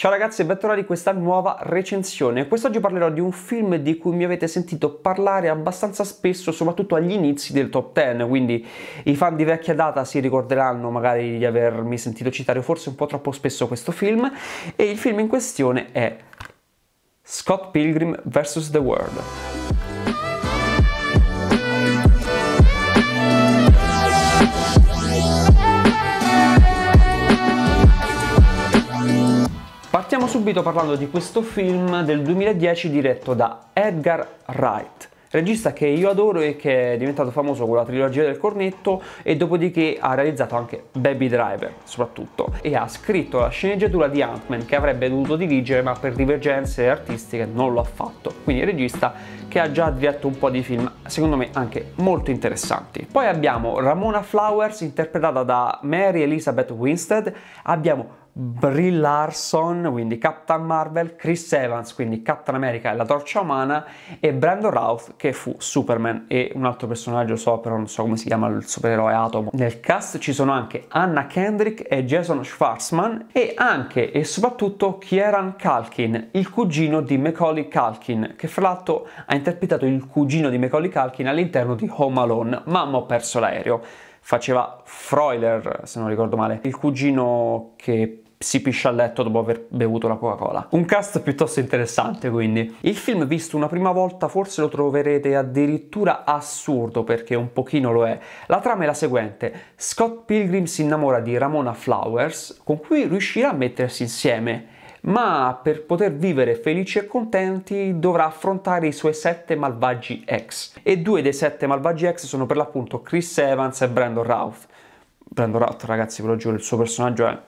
Ciao ragazzi e bentornati in questa nuova recensione. Quest'oggi parlerò di un film di cui mi avete sentito parlare abbastanza spesso, soprattutto agli inizi del top 10, quindi i fan di vecchia data si ricorderanno magari di avermi sentito citare forse un po' troppo spesso questo film e il film in questione è Scott Pilgrim vs. The World. subito parlando di questo film del 2010 diretto da Edgar Wright regista che io adoro e che è diventato famoso con la trilogia del cornetto e dopodiché ha realizzato anche Baby Driver soprattutto e ha scritto la sceneggiatura di Ant-Man che avrebbe dovuto dirigere ma per divergenze artistiche non lo ha fatto quindi regista che ha già diretto un po' di film secondo me anche molto interessanti poi abbiamo Ramona Flowers interpretata da Mary Elizabeth Winstead abbiamo Brie Larson, quindi Captain Marvel, Chris Evans, quindi Captain America e la torcia umana, e Brandon Routh, che fu Superman e un altro personaggio, so però non so come si chiama il supereroe Atomo. Nel cast ci sono anche Anna Kendrick e Jason Schwarzman, e anche e soprattutto Kieran Culkin, il cugino di Macaulay Culkin, che fra l'altro ha interpretato il cugino di Macaulay Culkin all'interno di Home Alone, Mamma ho perso l'aereo. Faceva Freuler, se non ricordo male, il cugino che si piscia a letto dopo aver bevuto la Coca-Cola. Un cast piuttosto interessante quindi. Il film visto una prima volta forse lo troverete addirittura assurdo perché un pochino lo è. La trama è la seguente. Scott Pilgrim si innamora di Ramona Flowers con cui riuscirà a mettersi insieme ma per poter vivere felici e contenti dovrà affrontare i suoi sette malvagi ex. E due dei sette malvagi ex sono per l'appunto Chris Evans e Brandon Routh. Brandon Routh, ragazzi, ve lo giuro, il suo personaggio è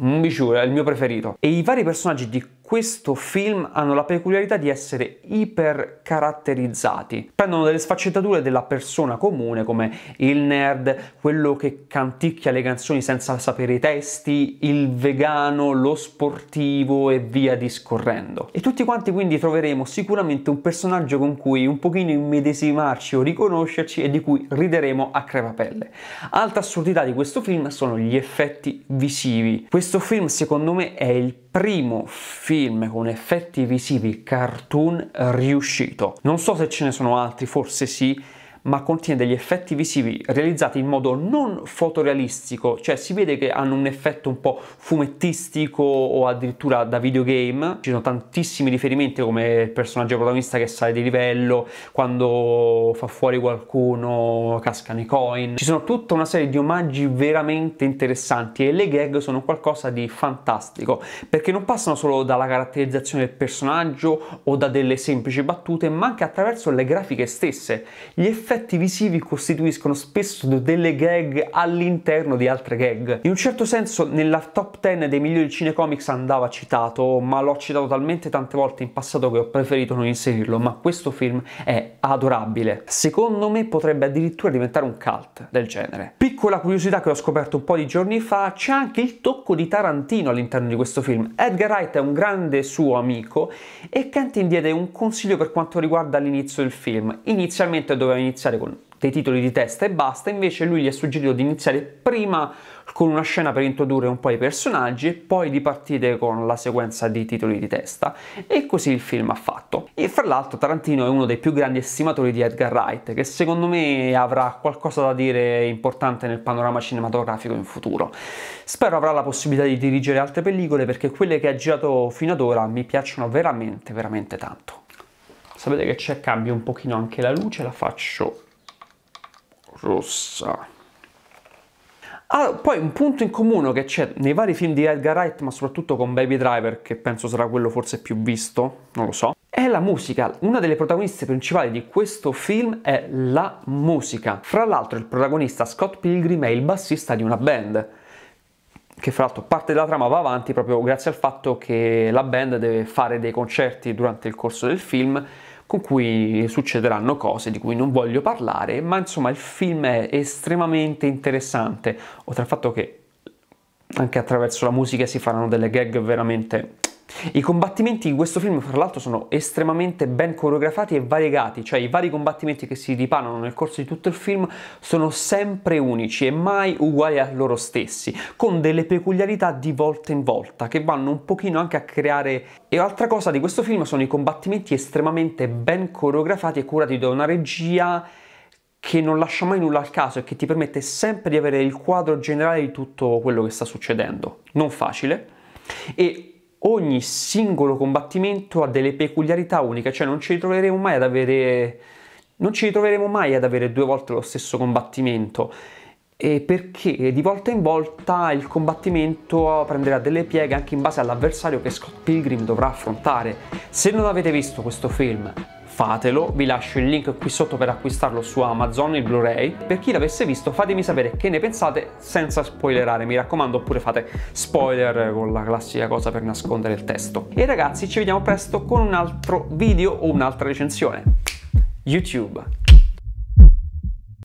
un Biciura è il mio preferito. E i vari personaggi di questo film hanno la peculiarità di essere ipercaratterizzati. Prendono delle sfaccettature della persona comune come il nerd, quello che canticchia le canzoni senza sapere i testi, il vegano, lo sportivo e via discorrendo. E tutti quanti quindi troveremo sicuramente un personaggio con cui un pochino immedesimarci o riconoscerci e di cui rideremo a crepapelle. Altra assurdità di questo film sono gli effetti visivi. Questo film secondo me è il primo film film con effetti visivi cartoon riuscito. Non so se ce ne sono altri, forse sì, ma contiene degli effetti visivi realizzati in modo non fotorealistico, cioè si vede che hanno un effetto un po' fumettistico o addirittura da videogame. Ci sono tantissimi riferimenti come il personaggio protagonista che sale di livello, quando fa fuori qualcuno cascano i coin. Ci sono tutta una serie di omaggi veramente interessanti e le gag sono qualcosa di fantastico, perché non passano solo dalla caratterizzazione del personaggio o da delle semplici battute, ma anche attraverso le grafiche stesse. Gli effetti effetti visivi costituiscono spesso delle gag all'interno di altre gag. In un certo senso nella top 10 dei migliori cinecomics andava citato, ma l'ho citato talmente tante volte in passato che ho preferito non inserirlo, ma questo film è adorabile. Secondo me potrebbe addirittura diventare un cult del genere. Piccola curiosità che ho scoperto un po' di giorni fa, c'è anche il tocco di Tarantino all'interno di questo film. Edgar Wright è un grande suo amico e Kentin diede un consiglio per quanto riguarda l'inizio del film. Inizialmente doveva iniziare iniziare con dei titoli di testa e basta, invece lui gli ha suggerito di iniziare prima con una scena per introdurre un po' i personaggi e poi di partire con la sequenza di titoli di testa e così il film ha fatto. E fra l'altro Tarantino è uno dei più grandi estimatori di Edgar Wright che secondo me avrà qualcosa da dire importante nel panorama cinematografico in futuro. Spero avrà la possibilità di dirigere altre pellicole perché quelle che ha girato fino ad ora mi piacciono veramente veramente tanto sapete che c'è cambio un pochino anche la luce la faccio rossa allora, ah, poi un punto in comune che c'è nei vari film di Edgar Wright, ma soprattutto con Baby Driver, che penso sarà quello forse più visto, non lo so, è la musica. Una delle protagoniste principali di questo film è la musica. Fra l'altro il protagonista Scott Pilgrim è il bassista di una band, che fra l'altro parte della trama va avanti proprio grazie al fatto che la band deve fare dei concerti durante il corso del film con cui succederanno cose di cui non voglio parlare, ma insomma il film è estremamente interessante, oltre al fatto che anche attraverso la musica si faranno delle gag veramente i combattimenti di questo film, fra l'altro, sono estremamente ben coreografati e variegati, cioè i vari combattimenti che si dipanano nel corso di tutto il film sono sempre unici e mai uguali a loro stessi, con delle peculiarità di volta in volta che vanno un pochino anche a creare. E altra cosa di questo film sono i combattimenti estremamente ben coreografati e curati da una regia che non lascia mai nulla al caso e che ti permette sempre di avere il quadro generale di tutto quello che sta succedendo. Non facile. E ogni singolo combattimento ha delle peculiarità uniche, cioè non ci ritroveremo mai ad avere non ci ritroveremo mai ad avere due volte lo stesso combattimento e perché di volta in volta il combattimento prenderà delle pieghe anche in base all'avversario che Scott Pilgrim dovrà affrontare. Se non avete visto questo film, fatelo, vi lascio il link qui sotto per acquistarlo su Amazon, il Blu-ray. Per chi l'avesse visto fatemi sapere che ne pensate senza spoilerare, mi raccomando, oppure fate spoiler con la classica cosa per nascondere il testo. E ragazzi ci vediamo presto con un altro video o un'altra recensione. YouTube.